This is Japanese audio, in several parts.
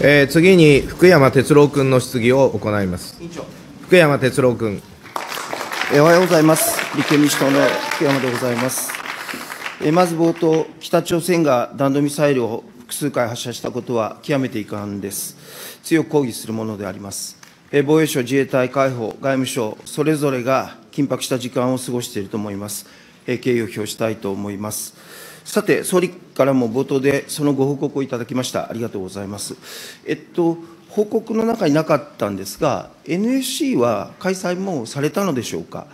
えー、次に福山哲郎君の質疑を行います。福山哲郎君。おはようございます。立憲民主党の福山でございます。えまず冒頭、北朝鮮が弾道ミサイルを複数回発射したことは極めて遺憾です。強く抗議するものであります。え防衛省、自衛隊、解放外務省、それぞれが緊迫した時間を過ごしていると思います。え敬意を表したいと思います。さて、総理からも冒頭でそのご報告をいただきました。ありがとうございます。えっと、報告の中になかったんですが、NSC は開催もされたのでしょうか。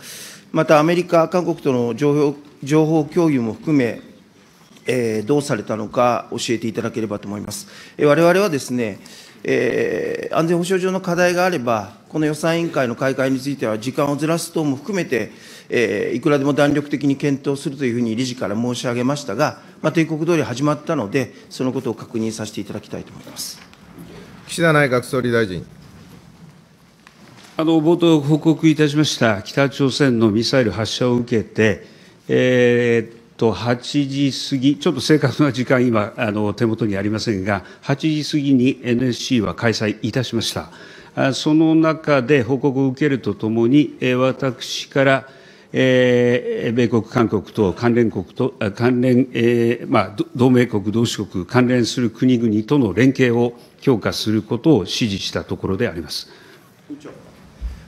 また、アメリカ、韓国との情報情報共有も含め、えー、どうされたのか教えていただければと思います。えー、我々はですね、えー、安全保障上の課題があれば、この予算委員会の開会については、時間をずらす等も含めて、いくらでも弾力的に検討するというふうに理事から申し上げましたが、定刻どおり始まったので、そのことを確認させていただきたいと思います岸田内閣総理大臣。あの冒頭報告いたしました北朝鮮のミサイル発射を受けて、えー、と、8時過ぎ、ちょっと正確な時間、今、あの、手元にありませんが、8時過ぎに NSC は開催いたしました。その中で報告を受けるとともに、私から、米国、韓国と関連国と、関連、同盟国、同志国、関連する国々との連携を強化することを指示したところであります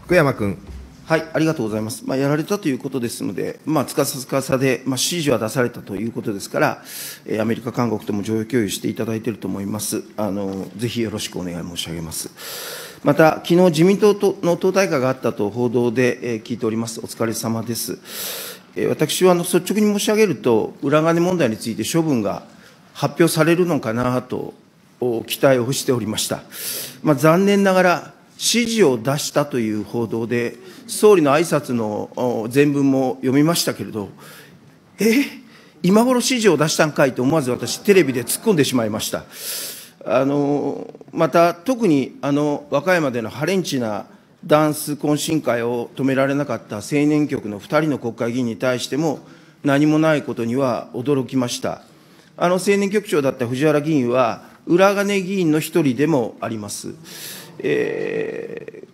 福山君。はい、ありがとうございます。まあ、やられたということですので、まあ、つかさつかさで、まあ、指示は出されたということですから、えー、アメリカ、韓国とも情報共有していただいていると思います。あの、ぜひよろしくお願い申し上げます。また、きのう自民党の党大会があったと報道で聞いております。お疲れ様です。私は率直に申し上げると、裏金問題について処分が発表されるのかなと期待をしておりました。まあ、残念ながら、指示を出したという報道で、総理の挨拶の全文も読みましたけれど、え今頃指示を出したんかいと思わず私、テレビで突っ込んでしまいました。あのまた特にあの和歌山でのハレンチなダンス懇親会を止められなかった青年局の2人の国会議員に対しても、何もないことには驚きました。あの青年局長だった藤原議員は、裏金議員の1人でもあります。え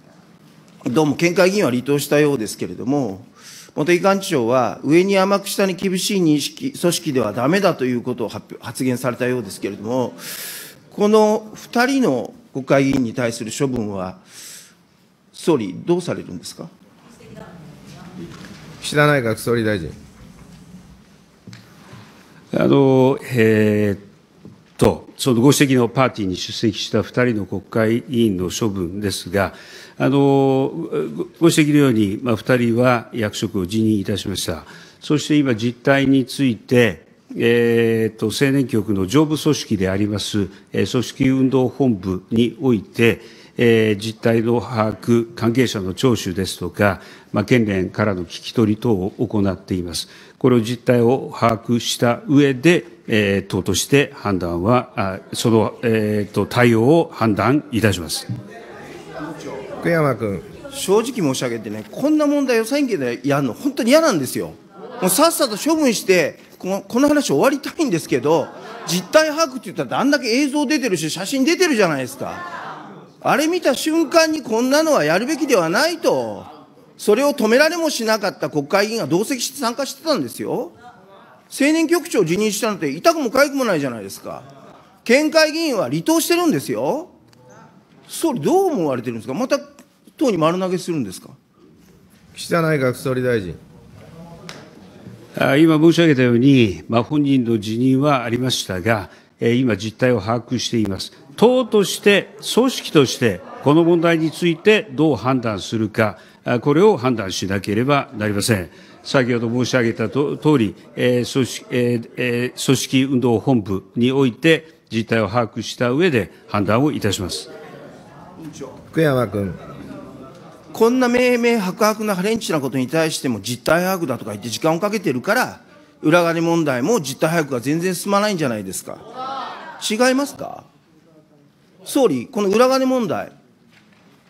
ー、どうも県会議員は離党したようですけれども、茂木幹事長は、上に甘く下に厳しい認識組織ではだめだということを発言されたようですけれども、この2人の国会議員に対する処分は、総理、どうされるんですか岸田内閣総理大臣。あのえー、っとそのご指摘のパーティーに出席した2人の国会議員の処分ですが、あのご指摘のように、まあ、2人は役職を辞任いたしました。そして今、実態について、えと青年局の上部組織であります、え組織運動本部において、え実態の把握、関係者の聴取ですとか、まあ、県連からの聞き取り等を行っています。これを実態を把握した上で、えで、党として判断は、あそのえと対応を判断いたします。福山君。正直申し上げてね、こんな問題予算委員会でやるの、本当に嫌なんですよ。もうさっさと処分して、このこの話終わりたいんですけど、実態把握って言ったらあんだけ映像出てるし、写真出てるじゃないですか。あれ見た瞬間にこんなのはやるべきではないと、それを止められもしなかった国会議員が同席して参加してたんですよ。青年局長を辞任したのんて痛くも痒くもないじゃないですか。県会議員は離党してるんですよ。総理、どう思われてるんですか、また党に丸投げするんですか。岸田内閣総理大臣。今申し上げたように、本人の辞任はありましたが、今、実態を把握しています。党として、組織として、この問題についてどう判断するか、これを判断しなければなりません。先ほど申し上げたとおり、えー組織ええー、組織運動本部において実態を把握した上で判断をいたします。福山君。こんな明明白々なハレンチなことに対しても実態把握だとか言って時間をかけてるから、裏金問題も実態把握が全然進まないんじゃないですか。違いますか総理、この裏金問題、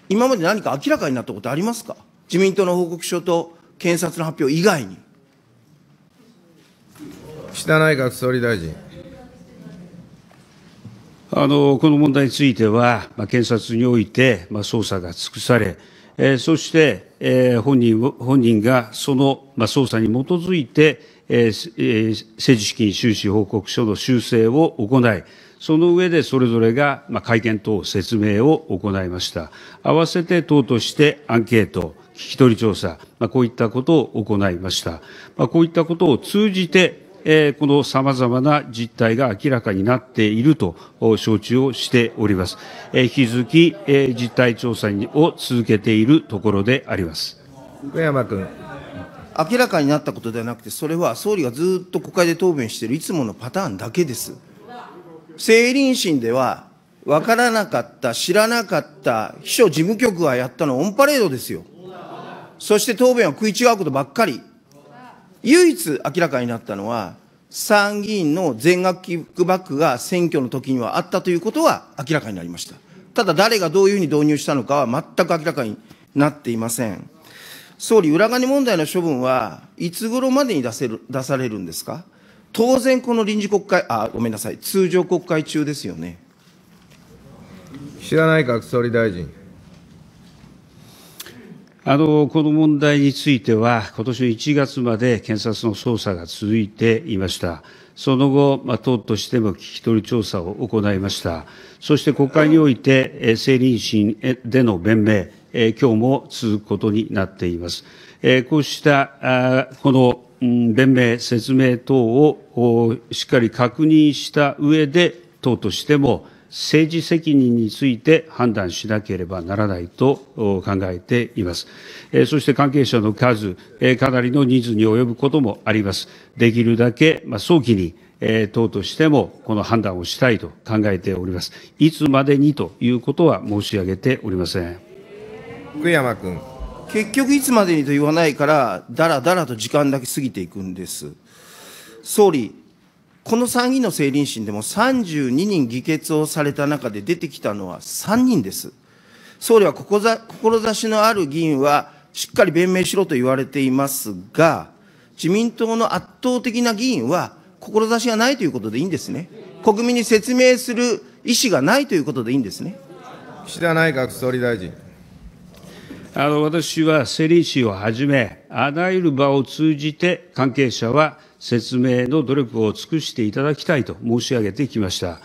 今まで何か明らかになったことありますか自民党の報告書と検察の発表以外に。岸田内閣総理大臣。あのこの問題については、まあ、検察において、まあ、捜査が尽くされ、そして本人がその捜査に基づいて、政治資金収支報告書の修正を行い、その上でそれぞれが会見等説明を行いました。合わせて党としてアンケート、聞き取り調査、こういったことを行いました。こういったことを通じて、この様々な実態が明らかになっていると承知をしております。引き続き実態調査を続けているところであります。福山君。明らかになったことではなくて、それは総理がずっと国会で答弁しているいつものパターンだけです。政倫審では、分からなかった、知らなかった、秘書事務局がやったのオンパレードですよ。そして答弁は食い違うことばっかり。唯一明らかになったのは、参議院の全額キックバックが選挙の時にはあったということは明らかになりました。ただ誰がどういうふうに導入したのかは全く明らかになっていません。総理、裏金問題の処分はいつ頃までに出せる、出されるんですか当然この臨時国会、あ、ごめんなさい、通常国会中ですよね。岸田内閣総理大臣。この問題については、今年の1月まで検察の捜査が続いていました。その後、党としても聞き取り調査を行いました。そして国会において、政倫審での弁明、今日も続くことになっています。こうしたこの弁明、説明等をしっかり確認した上で、党としても政治責任について判断しなければならないと考えています。そして関係者の数、かなりの人数に及ぶこともあります。できるだけ早期に党としてもこの判断をしたいと考えております。いつまでにということは申し上げておりません。福山君。結局いつまでにと言わないから、だらだらと時間だけ過ぎていくんです。総理、この参議院の政倫審でも32人議決をされた中で出てきたのは3人です。総理は志のある議員はしっかり弁明しろと言われていますが、自民党の圧倒的な議員は志がないということでいいんですね。国民に説明する意思がないということでいいんですね。岸田内閣総理大臣。あの私は、セリー氏をはじめ、あらゆる場を通じて関係者は、説明の努力を尽くしていただきたいと申し上げてきました。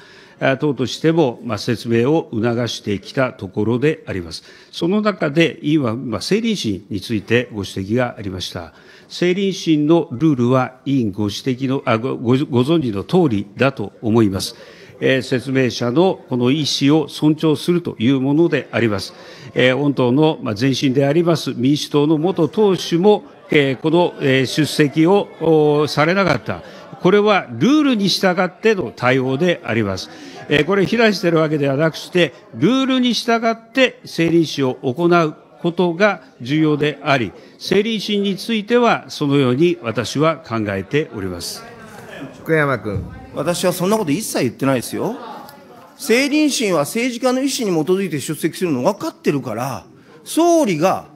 党としても説明を促してきたところであります。その中で、今、生林審についてご指摘がありました。政倫審のルールは、委員ご指摘の、あごご存知の通りだと思います。え説明者のこの意思を尊重するというものであります。え御党の前身であります民主党の元党首もえこの、え出席をされなかった。これはルールに従っての対応であります。えこれ、非難しているわけではなくして、ルールに従って整理士を行うことが重要であり、整理士についてはそのように私は考えております。福山君。私はそんなこと一切言ってないですよ。政倫審は政治家の意思に基づいて出席するの分かってるから、総理が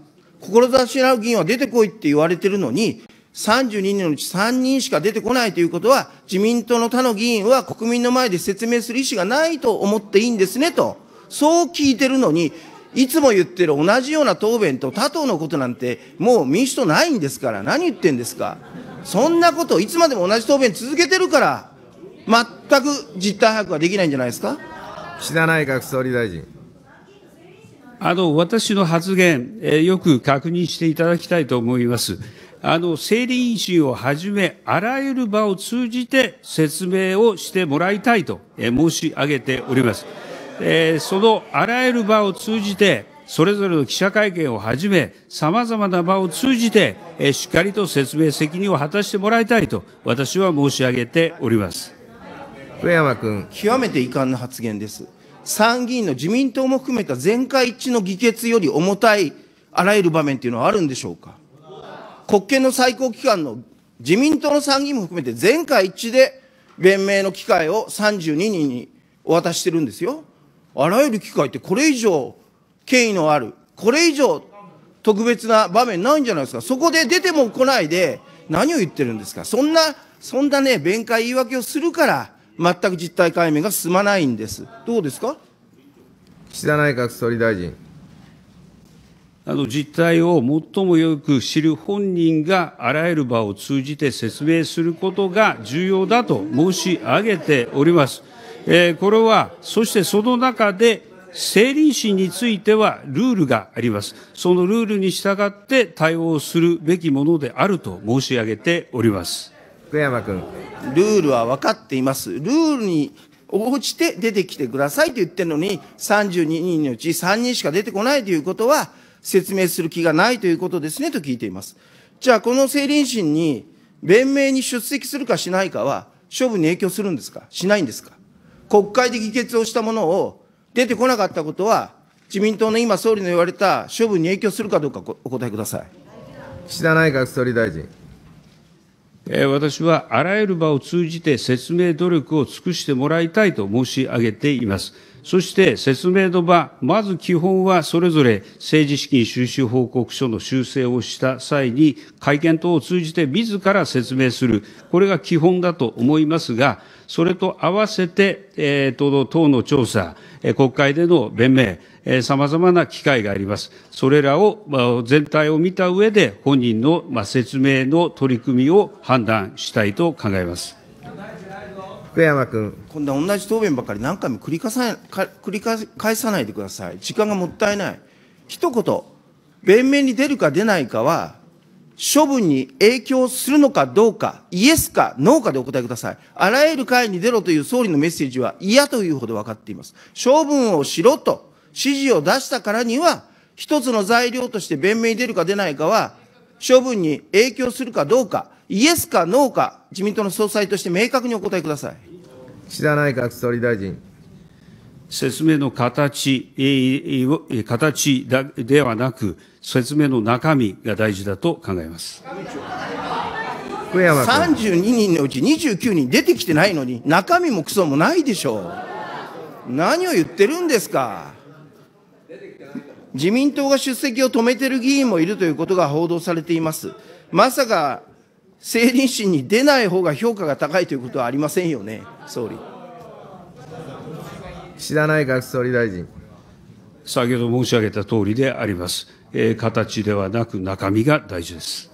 志のある議員は出てこいって言われてるのに、32人のうち3人しか出てこないということは、自民党の他の議員は国民の前で説明する意思がないと思っていいんですねと、そう聞いてるのに、いつも言ってる同じような答弁と他党のことなんて、もう民主党ないんですから、何言ってんですか。そんなこといつまでも同じ答弁続けてるから、全く実態把握はできないんじゃないですか。岸田内閣総理大臣。あの、私の発言、えー、よく確認していただきたいと思います。あの、生理妊娠をはじめ、あらゆる場を通じて説明をしてもらいたいと、えー、申し上げております。えー、そのあらゆる場を通じて、それぞれの記者会見をはじめ、様々な場を通じて、えー、しっかりと説明責任を果たしてもらいたいと、私は申し上げております。上山君。極めて遺憾な発言です。参議院の自民党も含めた全会一致の議決より重たいあらゆる場面というのはあるんでしょうか。国権の最高機関の自民党の参議院も含めて全会一致で弁明の機会を32人にお渡ししてるんですよ。あらゆる機会ってこれ以上権威のある、これ以上特別な場面ないんじゃないですか。そこで出ても来ないで何を言ってるんですか。そんな、そんなね、弁解言い訳をするから、全く実態解明が進まないんです。どうですか岸田内閣総理大臣。あの実態を最もよく知る本人があらゆる場を通じて説明することが重要だと申し上げております。えー、これは、そしてその中で、生林審についてはルールがあります。そのルールに従って対応するべきものであると申し上げております。福山君ルールは分かっていますルールに応じて出てきてくださいと言ってるのに32人のうち3人しか出てこないということは説明する気がないということですねと聞いていますじゃあこの政倫審に弁明に出席するかしないかは処分に影響するんですかしないんですか国会で議決をしたものを出てこなかったことは自民党の今総理の言われた処分に影響するかどうかお答えください岸田内閣総理大臣私はあらゆる場を通じて説明努力を尽くしてもらいたいと申し上げています。そして説明の場、まず基本はそれぞれ政治資金収支報告書の修正をした際に、会見等を通じて自ら説明する、これが基本だと思いますが、それと合わせて、えー、党の調査、国会での弁明、さまざまな機会があります。それらを、まあ、全体を見た上で、本人の、まあ、説明の取り組みを判断したいと考えます。福山君。今度は同じ答弁ばかり何回も繰り返さ繰り返さないでください。時間がもったいない。一言、弁明に出るか出ないかは、処分に影響するのかどうか、イエスかノーかでお答えください。あらゆる会に出ろという総理のメッセージは嫌というほど分かっています。処分をしろと指示を出したからには、一つの材料として弁明に出るか出ないかは、処分に影響するかどうか、イエスかノーか、自民党の総裁として明確にお答えください。岸田内閣総理大臣。説明の形、形ではなく、説明の中身が大事だと考えます。福山三32人のうち29人出てきてないのに、中身もクソもないでしょう。何を言ってるんですか。自民党が出席を止めてる議員もいるということが報道されています。まさか政倫審に出ない方が評価が高いということはありませんよね、総理。岸田内閣総理大臣。先ほど申し上げた通りであります。えー、形ではなく中身が大事です。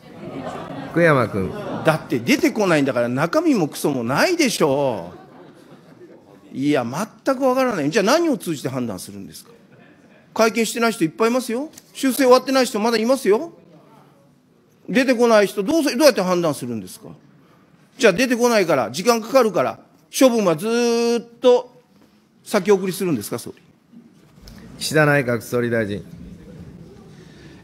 福山君。だって出てこないんだから中身もクソもないでしょう。いや、全くわからない。じゃあ何を通じて判断するんですか。会見してない人いっぱいいますよ。修正終わってない人まだいますよ。出てこない人、どうせ、どうやって判断するんですかじゃあ出てこないから、時間かかるから、処分はずっと先送りするんですか、総理。岸田内閣総理大臣。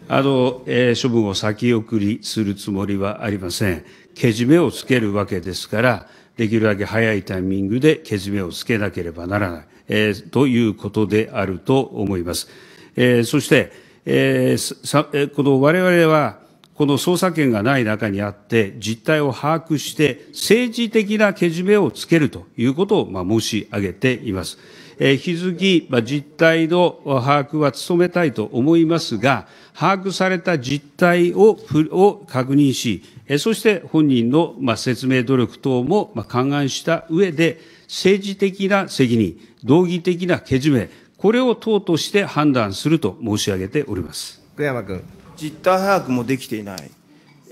あの、えー、処分を先送りするつもりはありません。けじめをつけるわけですから、できるだけ早いタイミングでけじめをつけなければならない、えー、ということであると思います。えー、そして、えー、さえー、この我々は、この捜査権がない中にあって、実態を把握して、政治的なけじめをつけるということを、まあ、申し上げています。え引き続き、まあ、実態の把握は努めたいと思いますが、把握された実態をを確認し、えそして本人の、まあ、説明努力等も、まあ、勘案した上で、政治的な責任、道義的なけじめ、これを党として判断すると申し上げております。福山君。実態把握もできていない、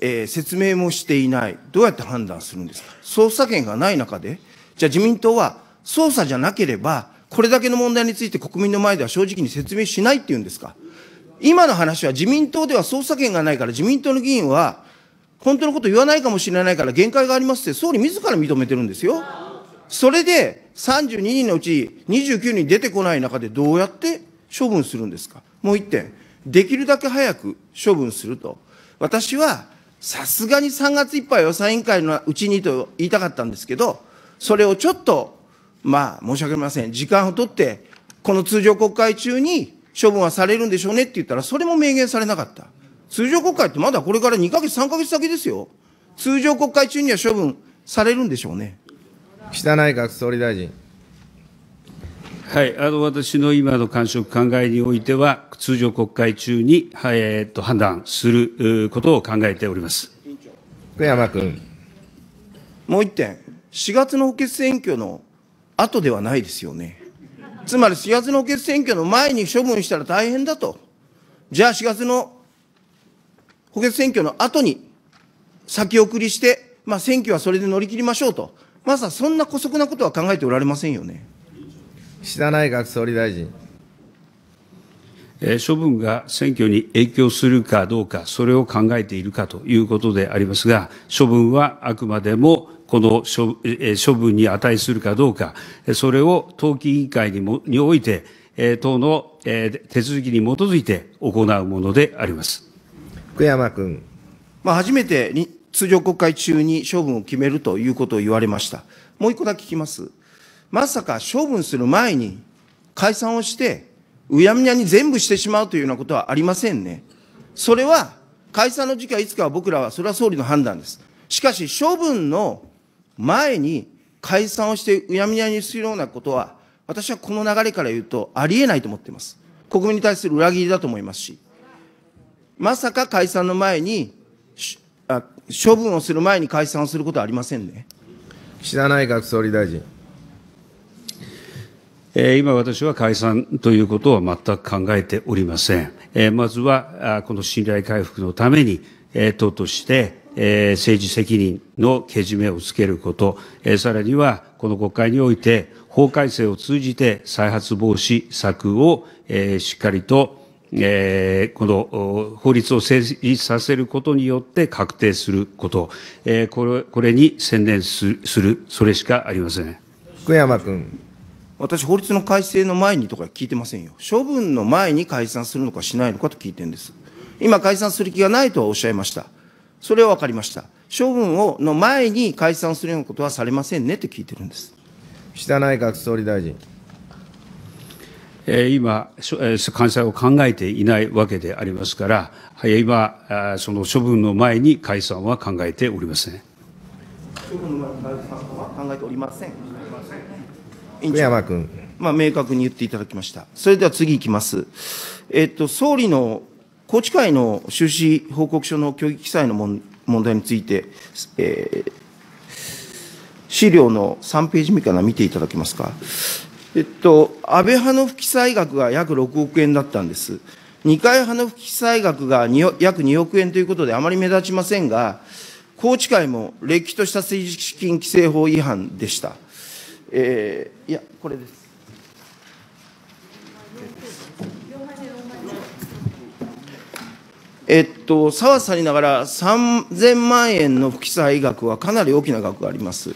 えー、説明もしていない、どうやって判断するんですか、捜査権がない中で、じゃあ自民党は捜査じゃなければ、これだけの問題について国民の前では正直に説明しないっていうんですか、今の話は自民党では捜査権がないから、自民党の議員は、本当のこと言わないかもしれないから限界がありますって、総理自ら認めてるんですよ。それで32人のうち29人出てこない中でどうやって処分するんですか。もう1点。できるだけ早く処分すると、私はさすがに3月いっぱい予算委員会のうちにと言いたかったんですけど、それをちょっと、まあ、申し訳ありません、時間を取って、この通常国会中に処分はされるんでしょうねって言ったら、それも明言されなかった。通常国会ってまだこれから2ヶ月、3ヶ月先ですよ。通常国会中には処分されるんでしょうね。岸田内閣総理大臣。私の今の感触、考えにおいては、通常国会中に判断することを考えております福山君。もう一点、4月の補欠選挙の後ではないですよね。つまり4月の補欠選挙の前に処分したら大変だと。じゃあ4月の補欠選挙の後に先送りして、まあ選挙はそれで乗り切りましょうと。まさそんな姑息なことは考えておられませんよね。岸田内閣総理大臣。処分が選挙に影響するかどうか、それを考えているかということでありますが、処分はあくまでもこの処分に値するかどうか、それを党紀委員会にもにおいて、党の手続きに基づいて行うものであります福山君。まあ、初めて通常国会中に処分を決めるということを言われました。もう一個だけ聞きます。まさか処分する前に解散をして、うやむやに全部してしまうというようなことはありませんね。それは、解散の時期はいつかは僕らは、それは総理の判断です。しかし、処分の前に解散をしてうやむやにするようなことは、私はこの流れから言うと、ありえないと思っています。国民に対する裏切りだと思いますし、まさか解散の前に、あ処分をする前に解散をすることはありませんね。岸田内閣総理大臣。今私は解散ということは全く考えておりません。まずは、この信頼回復のために、党として、政治責任のけじめをつけること、さらには、この国会において、法改正を通じて再発防止策をしっかりとえー、この法律を成立させることによって確定すること、えー、これこれに専念する、それしかありません。福山君。私、法律の改正の前にとか聞いてませんよ。処分の前に解散するのかしないのかと聞いてるんです。今、解散する気がないとはおっしゃいました。それは分かりました。処分をの前に解散するようなことはされませんねって聞いてるんです。岸田内閣総理大臣。今、関西を考えていないわけでありますから、今、その処分の前に解散は考えておりません。処分の前に解散は考えておりません。福山君。まあ、明確に言っていただきました。それでは次いきます。えっと、総理の宏池会の収支報告書の虚偽記載の問題について、えー、資料の3ページ目から見ていただけますか。えっと、安倍派の不記載額が約6億円だったんです。二階派の不記載額が約2億円ということであまり目立ちませんが、宏池会もれっきとした政治資金規正法違反でした。えー、いや、これです。えっと、さわさりながら、3000万円の不記載額はかなり大きな額があります。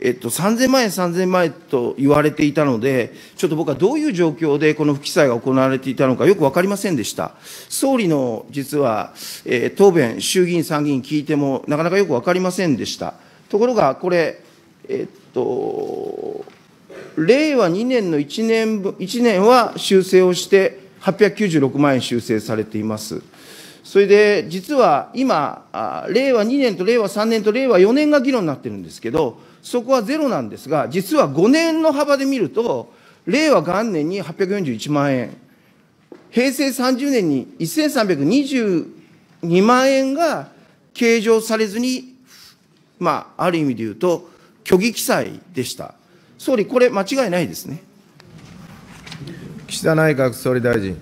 えっと、3000万円、3000万円と言われていたので、ちょっと僕はどういう状況でこの不記載が行われていたのかよく分かりませんでした。総理の実は、えー、答弁、衆議院、参議院聞いても、なかなかよく分かりませんでした。ところが、これ、えっと令和2年の1年 ,1 年は修正をして、896万円修正されています。それで、実は今、令和2年と令和3年と令和4年が議論になってるんですけど、そこはゼロなんですが、実は5年の幅で見ると、令和元年に841万円、平成30年に1322万円が計上されずに、まあ、ある意味で言うと、虚偽記載でした。総理、これ、間違いないですね。岸田内閣総理大臣。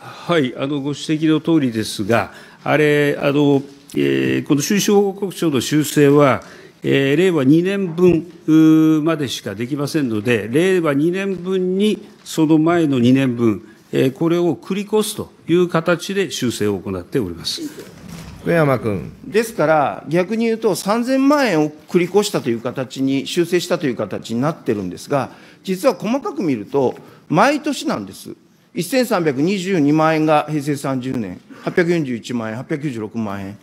はい、あのご指摘の通りですが、あれ、あの、えー、この収支報告書の修正は、えー、令和2年分までしかできませんので、令和2年分にその前の2年分、えー、これを繰り越すという形で修正を行っております。福山君。ですから、逆に言うと、3000万円を繰り越したという形に、修正したという形になってるんですが、実は細かく見ると、毎年なんです。1322万円が平成30年、841万円、896万円。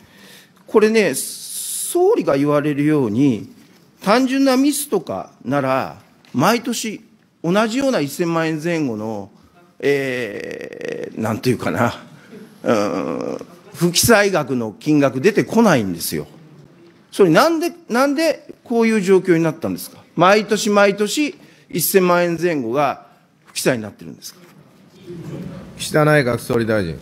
これね、総理が言われるように、単純なミスとかなら、毎年同じような1000万円前後の、えー、なんというかな、うん、不記載額の金額出てこないんですよ。それなんで、なんでこういう状況になったんですか毎年毎年1000万円前後が不記載になってるんですか岸田内閣総理大臣。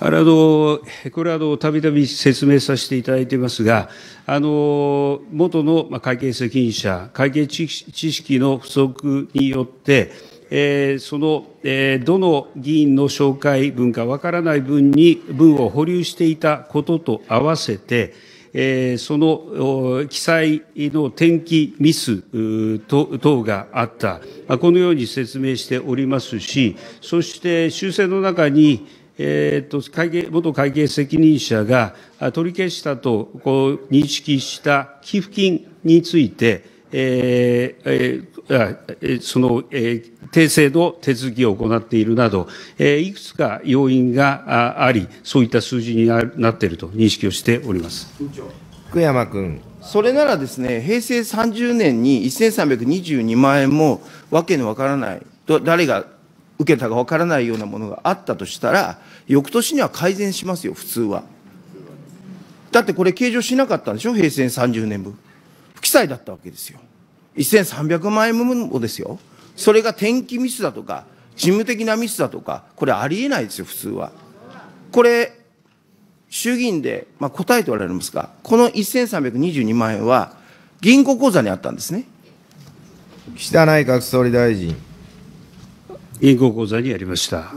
あれあの、これはたびたび説明させていただいていますが、あの元の会計責任者、会計知識の不足によって、そのどの議員の紹介文か分からない文に、文を保留していたことと合わせて、その記載の転記ミス等があった、このように説明しておりますし、そして修正の中に、えーと、と会計元会計責任者が取り消したとこう認識した寄付金について、えーえー、その訂正の手続きを行っているなど、いくつか要因があり、そういった数字になっていると認識をしております福山君。それならですね、平成30年に1322万円も、わけのわからない、誰が受けたかわからないようなものがあったとしたら、翌年には改善しますよ、普通は。だってこれ、計上しなかったんでしょ、平成30年分。不記載だったわけですよ。1300万円もですよ。それが転記ミスだとか、事務的なミスだとか、これありえないですよ、普通は。これ、衆議院で、まあ、答えておられますが、この1322万円は、銀行口座にあったんですね。岸田内閣総理大臣。銀行口座にありました。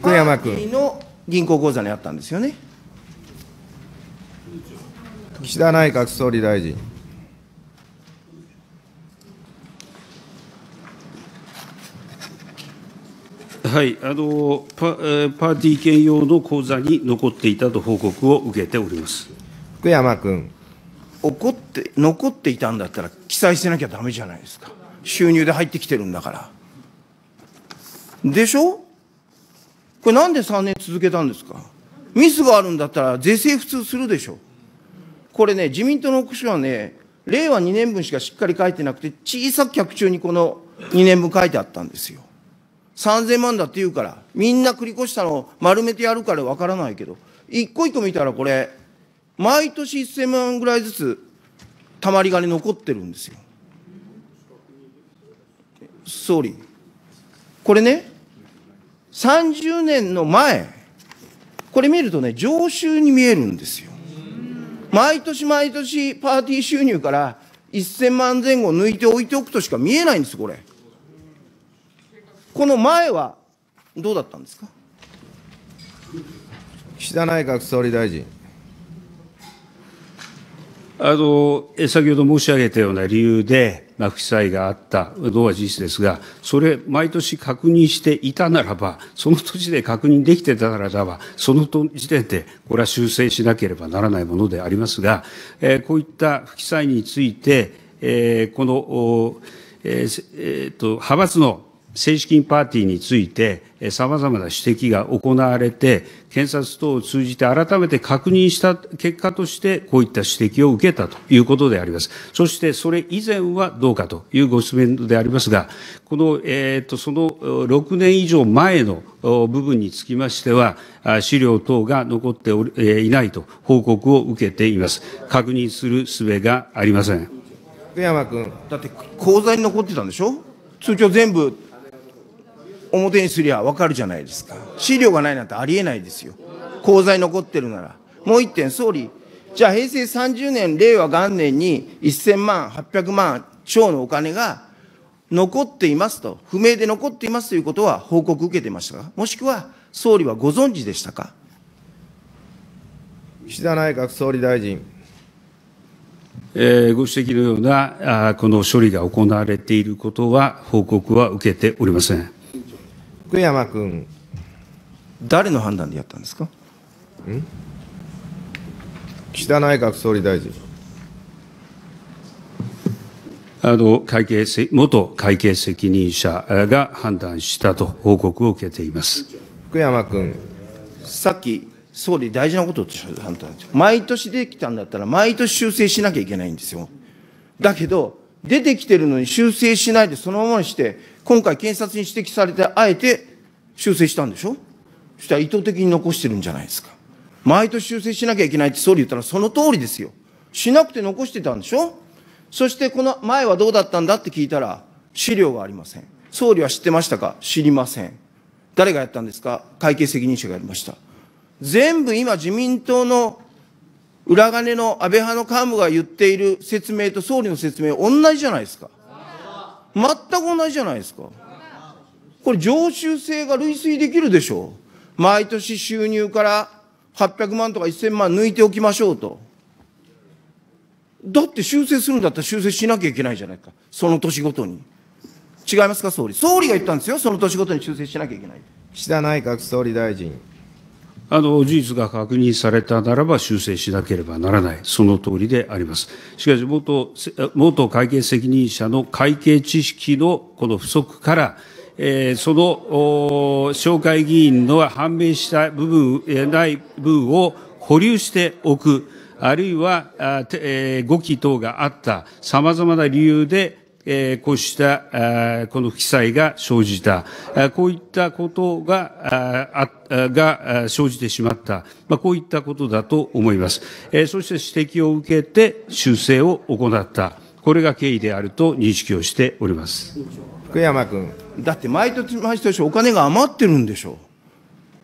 福山君。の銀行口座にあったんですよね。岸田内閣総理大臣。はい、パーティー系用の口座に残っていたと報告を受けております。福山君。怒って、残っていたんだったら、記載せなきゃだめじゃないですか。収入で入ってきてるんだから。でしょこれなんで3年続けたんですかミスがあるんだったら是正普通するでしょこれね、自民党の奥書はね、令和2年分しかしっかり書いてなくて、小さく脚中にこの2年分書いてあったんですよ。3000万だって言うから、みんな繰り越したのを丸めてやるからわからないけど、一個一個見たらこれ、毎年1000万ぐらいずつ、たまり金残ってるんですよ。総理、これね、30年の前、これ見るとね、常習に見えるんですよ。毎年毎年パーティー収入から1000万前後抜いて置いておくとしか見えないんです、これ。この前はどうだったんですか岸田内閣総理大臣。あの先ほど申し上げたような理由で、まあ、不記載があったのは事実ですが、それ、毎年確認していたならば、その年で確認できてたならば、その時点で、これは修正しなければならないものでありますが、えー、こういった不記載について、えー、この、えーえー、と派閥の政治金パーティーについて、さまざまな指摘が行われて、検察等を通じて改めて確認した結果として、こういった指摘を受けたということであります。そして、それ以前はどうかというご質問でありますが、この、えっ、ー、と、その6年以上前の部分につきましては、資料等が残っており、えいないと報告を受けています。確認する術がありません。福山君、だって口座に残ってたんでしょ通帳全部表にすりゃわかるじゃないですか。資料がないなんてありえないですよ。口座に残ってるなら。もう一点、総理、じゃあ平成30年、令和元年に1000万、800万超のお金が残っていますと、不明で残っていますということは報告受けてましたかもしくは総理はご存知でしたか岸田内閣総理大臣。えご指摘のようなあこの処理が行われていることは報告は受けておりません。福山君誰の判断でやったんですか岸田内閣総理大臣あの会計元会計責任者が判断したと報告を受けています福山君さっき総理大事なことと判断毎年できたんだったら毎年修正しなきゃいけないんですよだけど出てきてるのに修正しないでそのままにして今回検察に指摘されて、あえて修正したんでしょそしたら意図的に残してるんじゃないですか。毎年修正しなきゃいけないって総理言ったらその通りですよ。しなくて残してたんでしょそしてこの前はどうだったんだって聞いたら、資料がありません。総理は知ってましたか知りません。誰がやったんですか会計責任者がやりました。全部今自民党の裏金の安倍派の幹部が言っている説明と総理の説明同じじゃないですか。全く同じじゃないですか。これ常習性が類推できるでしょう。毎年収入から800万とか1000万抜いておきましょうと。だって修正するんだったら修正しなきゃいけないじゃないか。その年ごとに。違いますか、総理。総理が言ったんですよ。その年ごとに修正しなきゃいけない。岸田内閣総理大臣。あの事実が確認されたならば修正しなければならない、そのとおりであります。しかし、元元会計責任者の会計知識のこの不足から、えー、その、紹介議員の判明した部分、えー、ない部分を保留しておく、あるいは、えー、誤記等があった様々な理由でこうしたこの不記載が生じた、こういったことがが生じてしまった、こういったことだと思います。そして指摘を受けて修正を行った、これが経緯であると認識をしております福山君。だって毎年毎年お金が余ってるんでしょ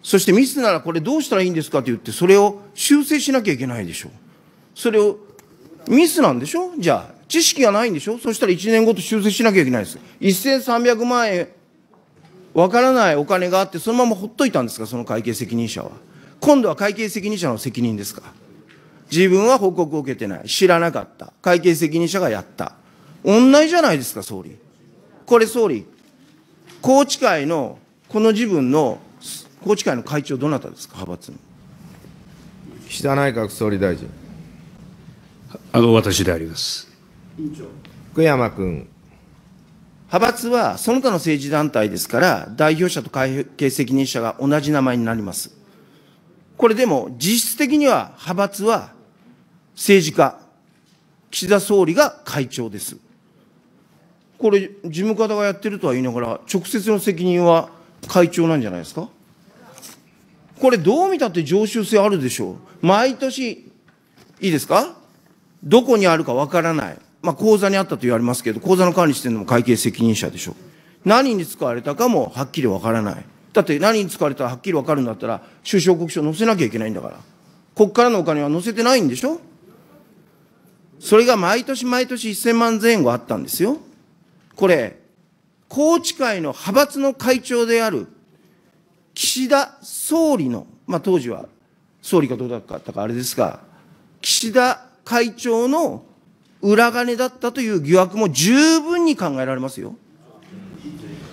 そしてミスならこれどうしたらいいんですかと言って、それを修正しなきゃいけないでしょ。それをミスなんでしょじゃあ、知識がないんでしょそしたら1年ごと修正しなきゃいけないです。1300万円、わからないお金があって、そのままほっといたんですか、その会計責任者は。今度は会計責任者の責任ですか。自分は報告を受けてない。知らなかった。会計責任者がやった。同じじゃないですか、総理。これ総理、宏池会の、この自分の、宏池会の会長、どなたですか、派閥の。岸田内閣総理大臣。あの、私であります。福山君。派閥はその他の政治団体ですから、代表者と会計責任者が同じ名前になります。これでも実質的には派閥は政治家、岸田総理が会長です。これ、事務方がやってるとは言いながら、直接の責任は会長なんじゃないですか。これ、どう見たって常習性あるでしょう。毎年、いいですかどこにあるかわからない。まあ、口座にあったと言われますけど、口座の管理してるのも会計責任者でしょ。何に使われたかもはっきりわからない。だって何に使われたらはっきりわかるんだったら、収支報告書載せなきゃいけないんだから。こっからのお金は載せてないんでしょそれが毎年毎年1000万前後あったんですよ。これ、宏池会の派閥の会長である岸田総理の、まあ、当時は総理かどうだったかあれですが、岸田会長の裏金だったという疑惑も十分に考えられますよ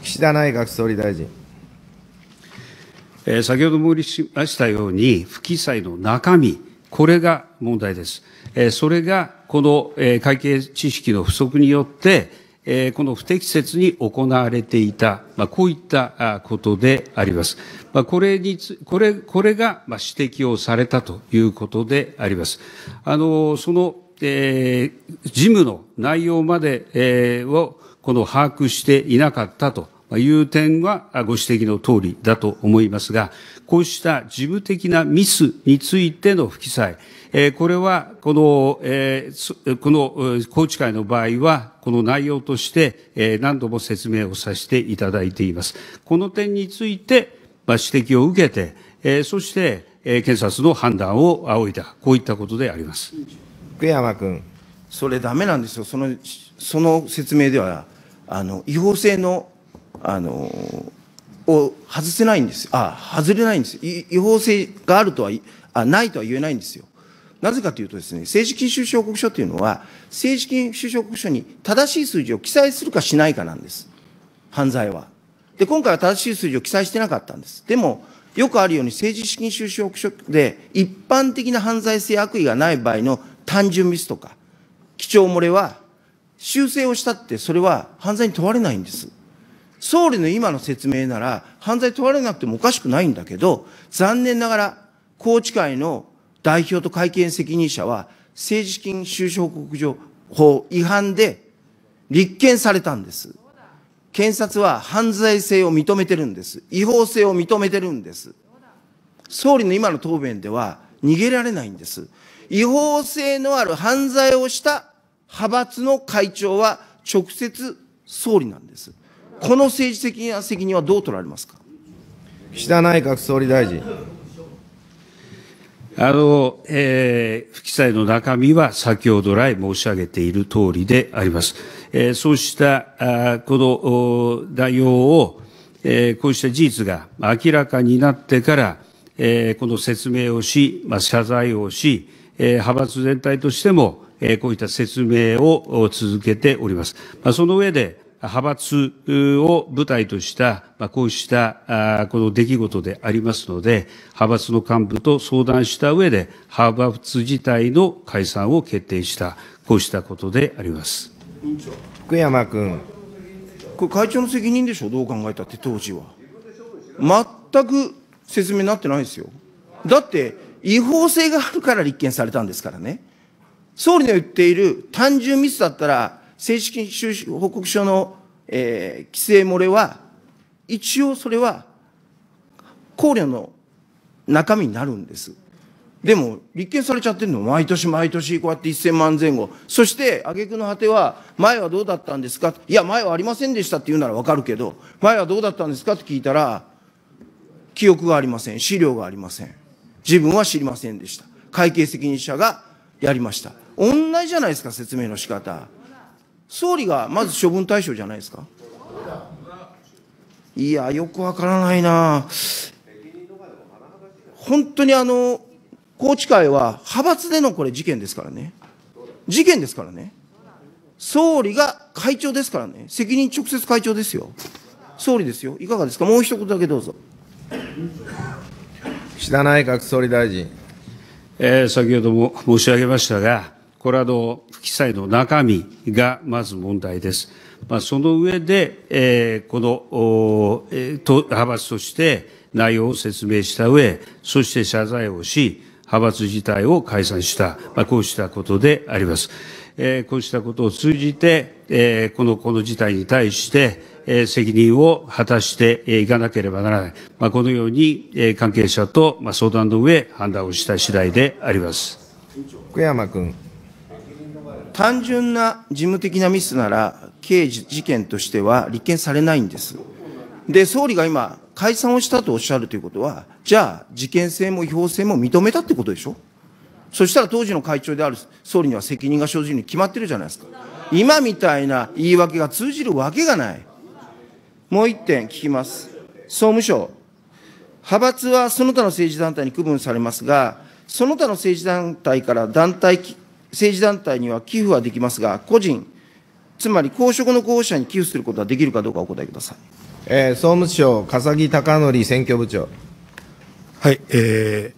岸田内閣総理大臣。え先ほど申しましたように、不記載の中身、これが問題です。えそれが、この、え会計知識の不足によって、えこの不適切に行われていた、まあ、こういったことであります。まあ、これにつ、これ、これが、まあ、指摘をされたということであります。あの、その、事務の内容までを把握していなかったという点はご指摘のとおりだと思いますが、こうした事務的なミスについての不記載、これはこの、この宏池会の場合は、この内容として何度も説明をさせていただいています。この点について指摘を受けて、そして検察の判断を仰いだ、こういったことであります。福山君。それダメなんですよ。その、その説明では、あの、違法性の、あの、を外せないんです。あ、外れないんです。違法性があるとは、あ、ないとは言えないんですよ。なぜかというとですね、政治金収支報告書というのは、政治金収支報告書に正しい数字を記載するかしないかなんです。犯罪は。で、今回は正しい数字を記載してなかったんです。でも、よくあるように政治資金収支報告書で一般的な犯罪性悪意がない場合の単純ミスとか、基調漏れは、修正をしたって、それは犯罪に問われないんです。総理の今の説明なら、犯罪問われなくてもおかしくないんだけど、残念ながら、宏池会の代表と会見責任者は、政治資金収支報告上法違反で立件されたんです。検察は犯罪性を認めてるんです。違法性を認めてるんです。総理の今の答弁では逃げられないんです。違法性のある犯罪をした派閥の会長は直接総理なんです。この政治的な責任はどう取られますか岸田内閣総理大臣。あの、えー、不記載の中身は先ほど来申し上げている通りであります。えー、そうしたあこの内容を、えー、こうした事実が明らかになってから、えー、この説明をし、まあ、謝罪をし、派閥全体としても、こういった説明を続けております。その上で、派閥を舞台とした、こうしたこの出来事でありますので、派閥の幹部と相談した上で、派閥自体の解散を決定した、こうしたことであります。福山君。これ会長の責任でしょ、どう考えたって当時は。全く説明になってないですよ。だって違法性があるから立件されたんですからね。総理の言っている単純ミスだったら、正式報告書の、えー、規制漏れは、一応それは考慮の中身になるんです。でも、立件されちゃってるの、毎年毎年、こうやって1000万前後。そして、挙句の果ては、前はどうだったんですかいや、前はありませんでしたって言うならわかるけど、前はどうだったんですかって聞いたら、記憶がありません。資料がありません。自分は知りませんでした。会計責任者がやりました。同じじゃないですか、説明の仕方。総理がまず処分対象じゃないですか。いや、よくわからないな。本当にあの、宏池会は派閥でのこれ事件ですからね。事件ですからね。総理が会長ですからね。責任直接会長ですよ。総理ですよ。いかがですかもう一言だけどうぞ。岸田内閣総理大臣。えー、先ほども申し上げましたが、これはの不記載の中身がまず問題です。まあ、その上で、えー、この、えーと、派閥として内容を説明した上、そして謝罪をし、派閥自体を解散した、まあ、こうしたことであります。えー、こうしたことを通じて、えー、この、この事態に対して、責任を果たしていかなければならない、このように関係者と相談の上、判断をした次第であります。福山君。単純な事務的なミスなら、刑事事件としては立件されないんです。で、総理が今、解散をしたとおっしゃるということは、じゃあ、事件性も違法性も認めたってことでしょそしたら当時の会長である総理には責任が生じるに決まってるじゃないですか。今みたいな言い訳が通じるわけがない。もう一点聞きます。総務省、派閥はその他の政治団体に区分されますが、その他の政治団体から団体、政治団体には寄付はできますが、個人、つまり公職の候補者に寄付することはできるかどうかお答えください。えー、総務省、笠木隆則選挙部長。はい、え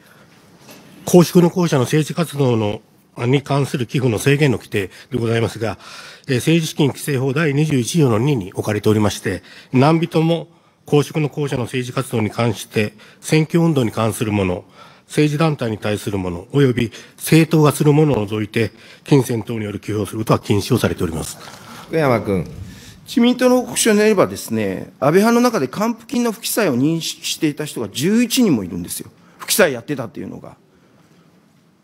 ー、公職の候補者の政治活動のに関する寄付の制限の規定でございますが、えー、政治資金規正法第21条の2に置かれておりまして、何人も公職の公舎の政治活動に関して、選挙運動に関するもの、政治団体に対するもの、及び政党がするものを除いて、金銭等による寄付をすることは禁止をされております。福山君。自民党の報告書によればですね、安倍派の中で還付金の不記載を認識していた人が11人もいるんですよ。不記載やってたっていうのが。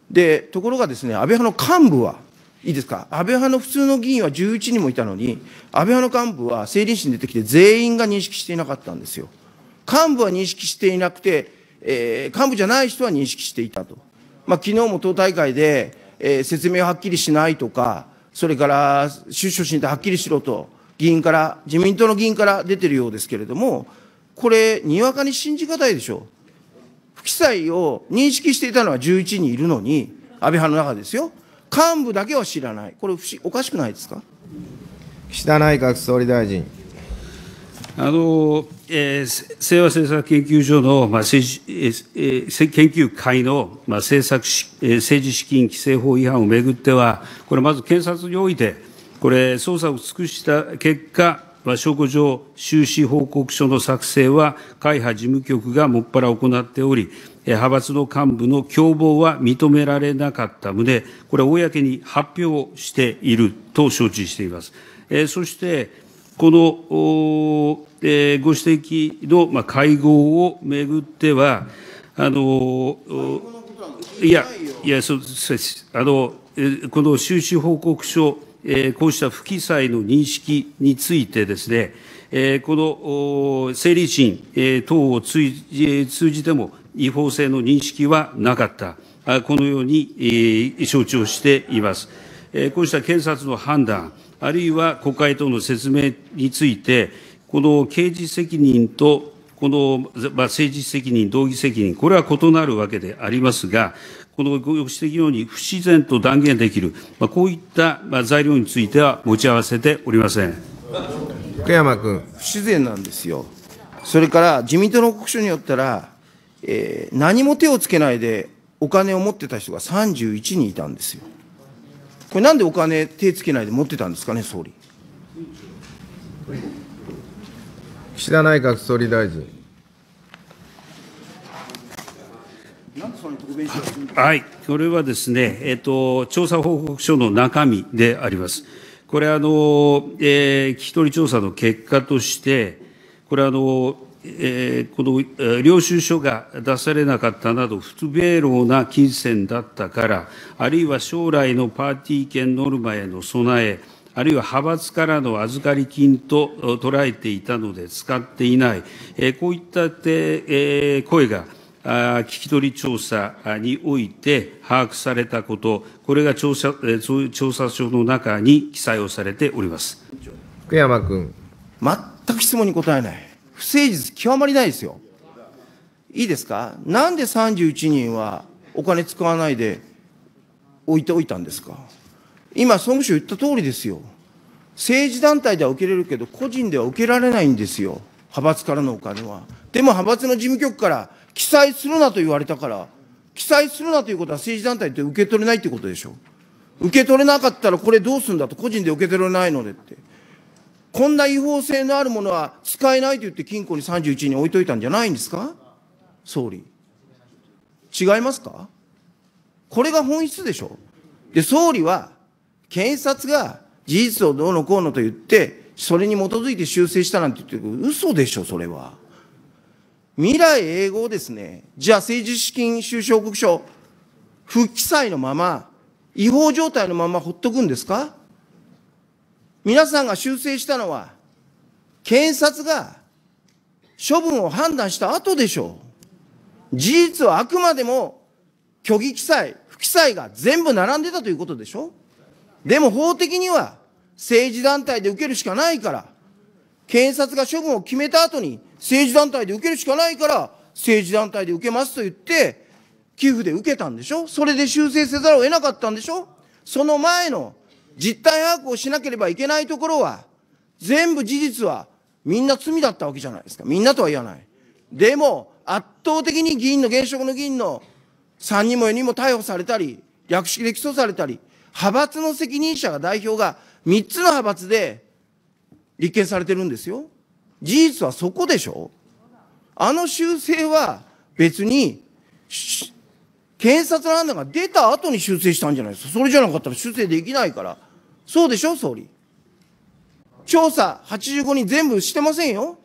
で、ところがですね、安倍派の幹部は、いいですか、安倍派の普通の議員は11人もいたのに、安倍派の幹部は政倫審出てきて全員が認識していなかったんですよ。幹部は認識していなくて、えー、幹部じゃない人は認識していたと。まあ、昨日も党大会で、えー、説明はっきりしないとか、それから出所進退はっきりしろと、議員から、自民党の議員から出てるようですけれども、これ、にわかに信じがたいでしょう。記載を認識していたのは11人いるのに、安倍派の中ですよ、幹部だけは知らない、これおかしくないですか岸田内閣総理大臣。あのえー、清和政策研究所の、まあ政治えー、研究会の、まあ、政策し、えー、政治資金規正法違反をめぐっては、これ、まず検察において、これ、捜査を尽くした結果、証拠上、収支報告書の作成は会派事務局がもっぱら行っており、派閥の幹部の共謀は認められなかった旨、これ、公に発表していると承知しています。そして、このご指摘の会合をめぐっては、あの、いや、いや、そうです。あの、この収支報告書こうした不記載の認識について、ですね、この整理審等を通じても、違法性の認識はなかった、このように承知をしています。こうした検察の判断、あるいは国会等の説明について、この刑事責任とこの政治責任、道義責任、これは異なるわけでありますが、このご指摘のように不自然と断言できる、こういった材料については持ち合わせておりません。福山君。不自然なんですよ。それから自民党の国書によったら、えー、何も手をつけないでお金を持ってた人が31人いたんですよ。これなんでお金手つけないで持ってたんですかね、総理。岸田内閣総理大臣。はい、これはですね、えっと、調査報告書の中身であります。これ、あの、えー、聞き取り調査の結果として、これ、あの、えー、この領収書が出されなかったなど、不明朗な金銭だったから、あるいは将来のパーティー券ノルマへの備え、あるいは派閥からの預かり金と捉えていたので使っていない、えー、こういったて、えー、声が、聞き取り調査において把握されたこと、これが調査調査書の中に記載をされております福山君。全く質問に答えない。不誠実極まりないですよ。いいですかなんで31人はお金使わないで置いておいたんですか今、総務省言った通りですよ。政治団体では受けれるけど、個人では受けられないんですよ。派閥からのお金は。でも派閥の事務局から記載するなと言われたから、記載するなということは政治団体って受け取れないってことでしょ。受け取れなかったらこれどうするんだと、個人で受け取れないのでって。こんな違法性のあるものは使えないと言って金庫に31に置いといたんじゃないんですか総理。違いますかこれが本質でしょ。で、総理は、検察が事実をどうのこうのと言って、それに基づいて修正したなんて言ってる嘘でしょ、それは。未来永劫ですね、じゃあ政治資金収支報告書、不記載のまま、違法状態のままほっとくんですか皆さんが修正したのは、検察が処分を判断した後でしょう。事実はあくまでも虚偽記載、不記載が全部並んでたということでしょでも法的には政治団体で受けるしかないから、検察が処分を決めた後に政治団体で受けるしかないから、政治団体で受けますと言って、寄付で受けたんでしょそれで修正せざるを得なかったんでしょその前の実態把握をしなければいけないところは、全部事実はみんな罪だったわけじゃないですか。みんなとは言わない。でも、圧倒的に議員の、現職の議員の3人も4人も逮捕されたり、略式で起訴されたり、派閥の責任者が代表が3つの派閥で立件されてるんですよ。事実はそこでしょあの修正は別に、検察なんだが出た後に修正したんじゃないですか。それじゃなかったら修正できないから。そうでしょ、総理。調査85人全部してませんよ。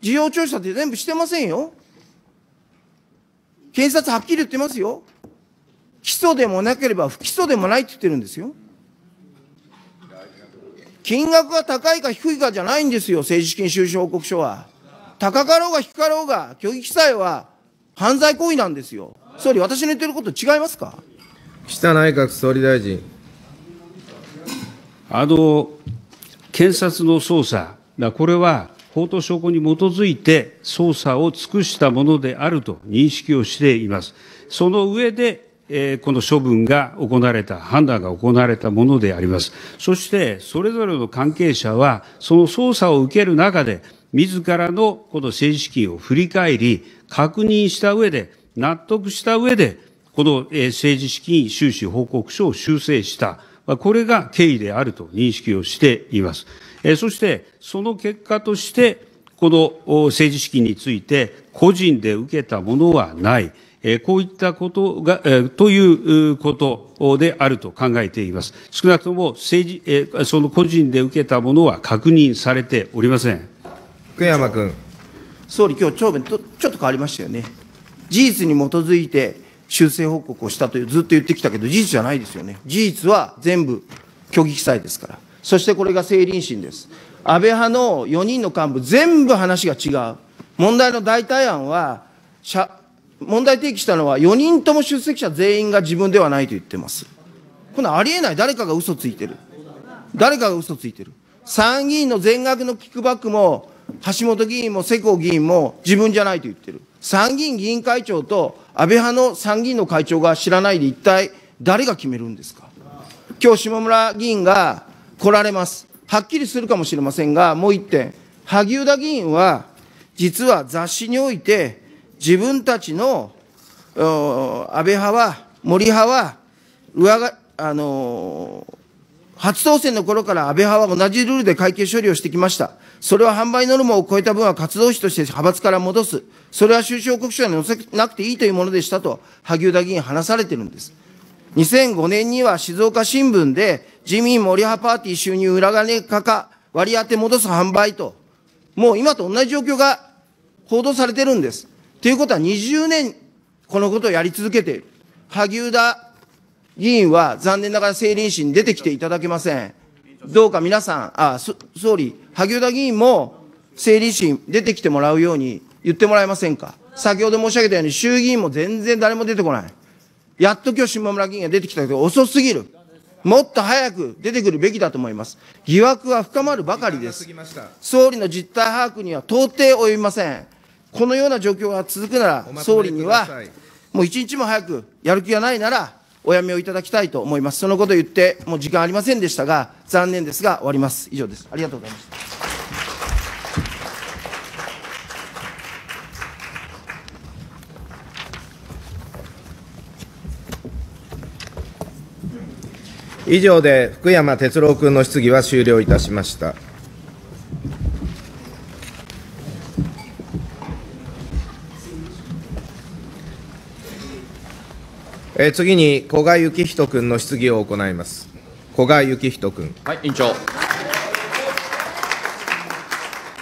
事業調査って全部してませんよ。検察はっきり言ってますよ。起訴でもなければ不起訴でもないって言ってるんですよ。金額が高いか低いかじゃないんですよ、政治資金収支報告書は。高かろうが低かろうが、虚偽記載は犯罪行為なんですよ。総理、私の言ってること違いますか岸田内閣総理大臣。あの、検察の捜査、これは法と証拠に基づいて捜査を尽くしたものであると認識をしています。その上で、この処分が行われた、判断が行われたものであります。そして、それぞれの関係者は、その捜査を受ける中で、自らのこの政治資金を振り返り、確認した上で、納得した上で、この政治資金収支報告書を修正した。これが経緯であると認識をしています。そして、その結果として、この政治資金について、個人で受けたものはない。こういったことが、ということであると考えています。少なくとも政治、その個人で受けたものは確認されておりません。福山君。総理、今日、長弁と、ちょっと変わりましたよね。事実に基づいて修正報告をしたという、ずっと言ってきたけど、事実じゃないですよね。事実は全部、虚偽記載ですから。そしてこれが政倫審です。安倍派の4人の幹部、全部話が違う。問題の代替案は、問題提起したのは、4人とも出席者全員が自分ではないと言ってます。このありえない、誰かが嘘ついてる。誰かが嘘ついてる。参議院の全額のキックバックも、橋本議員も世耕議員も自分じゃないと言ってる。参議院議員会長と安倍派の参議院の会長が知らないで一体誰が決めるんですか。今日下村議員が来られます。はっきりするかもしれませんが、もう一点。萩生田議員は、実は雑誌において、自分たちの安倍派は、森派は、上が、あのー、初当選の頃から安倍派は同じルールで会計処理をしてきました。それは販売ノルマを超えた分は活動費として派閥から戻す。それは収支報告書に載せなくていいというものでしたと、萩生田議員話されてるんです。2005年には静岡新聞で自民森派パーティー収入裏金かか割り当て戻す販売と、もう今と同じ状況が報道されてるんです。ということは20年、このことをやり続けている。萩生田議員は残念ながら政倫審に出てきていただけません。どうか皆さん、あ、総理、萩生田議員も政倫審出てきてもらうように言ってもらえませんか。先ほど申し上げたように衆議院も全然誰も出てこない。やっと今日下村議員が出てきたけど遅すぎる。もっと早く出てくるべきだと思います。疑惑は深まるばかりです。総理の実態把握には到底及びません。このような状況が続くなら、総理には、もう一日も早くやる気がないなら、おやめをいただきたいと思います。そのことを言って、もう時間ありませんでしたが、残念ですが、終わります。以上です。ありがとうございました。以上で福山哲郎君の質疑は終了いたしました。えー、次に古賀幸人君の質疑を行います。古賀幸人君。はい、委員長。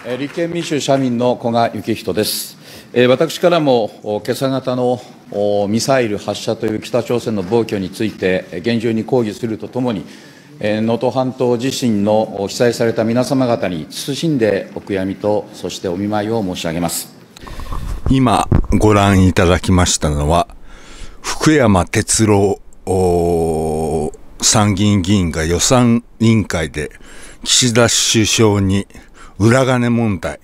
えー、立憲民主社民の古賀幸人です。えー、私からも今朝方のミサイル発射という北朝鮮の暴挙について厳重に抗議するとともに、能登半島地震の被災された皆様方に謹んでお悔やみと、そしてお見舞いを申し上げます今、ご覧いただきましたのは、福山哲郎参議院議員が予算委員会で岸田首相に裏金問題、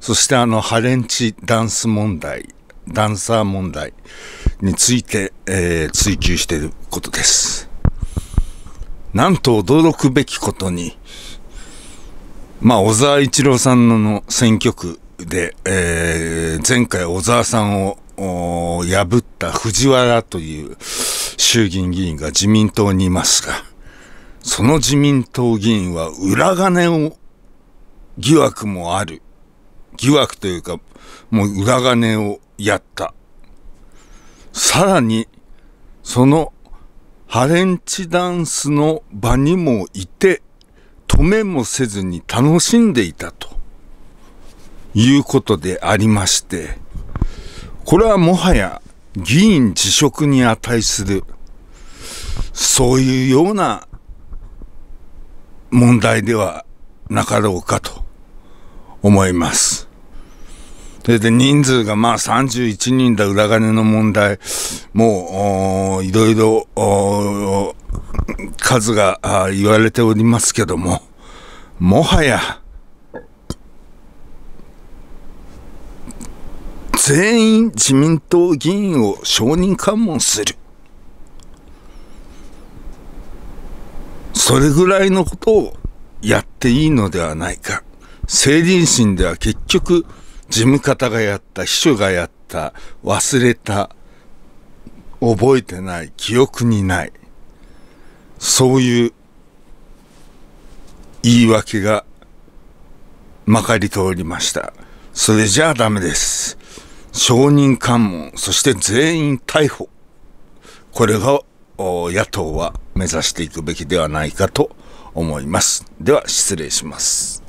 そしてあのハレンチダンス問題、ダンサー問題について、えー、追及していることです。なんと驚くべきことに、まあ、小沢一郎さんの選挙区で、えー、前回小沢さんを破った藤原という衆議院議員が自民党にいますが、その自民党議員は裏金を疑惑もある。疑惑というか、もう裏金をやった。さらに、そのハレンチダンスの場にもいて、止めもせずに楽しんでいたということでありまして、これはもはや議員辞職に値する、そういうような問題ではなかろうかと思います。それで人数がまあ31人だ裏金の問題、もういろいろ数が言われておりますけども、もはや全員自民党議員を承認喚問する。それぐらいのことをやっていいのではないか。成人審では結局、事務方がやった、秘書がやった、忘れた、覚えてない、記憶にない。そういう言い訳がまかり通りました。それじゃあダメです。証人喚問、そして全員逮捕。これが野党は目指していくべきではないかと思います。では失礼します。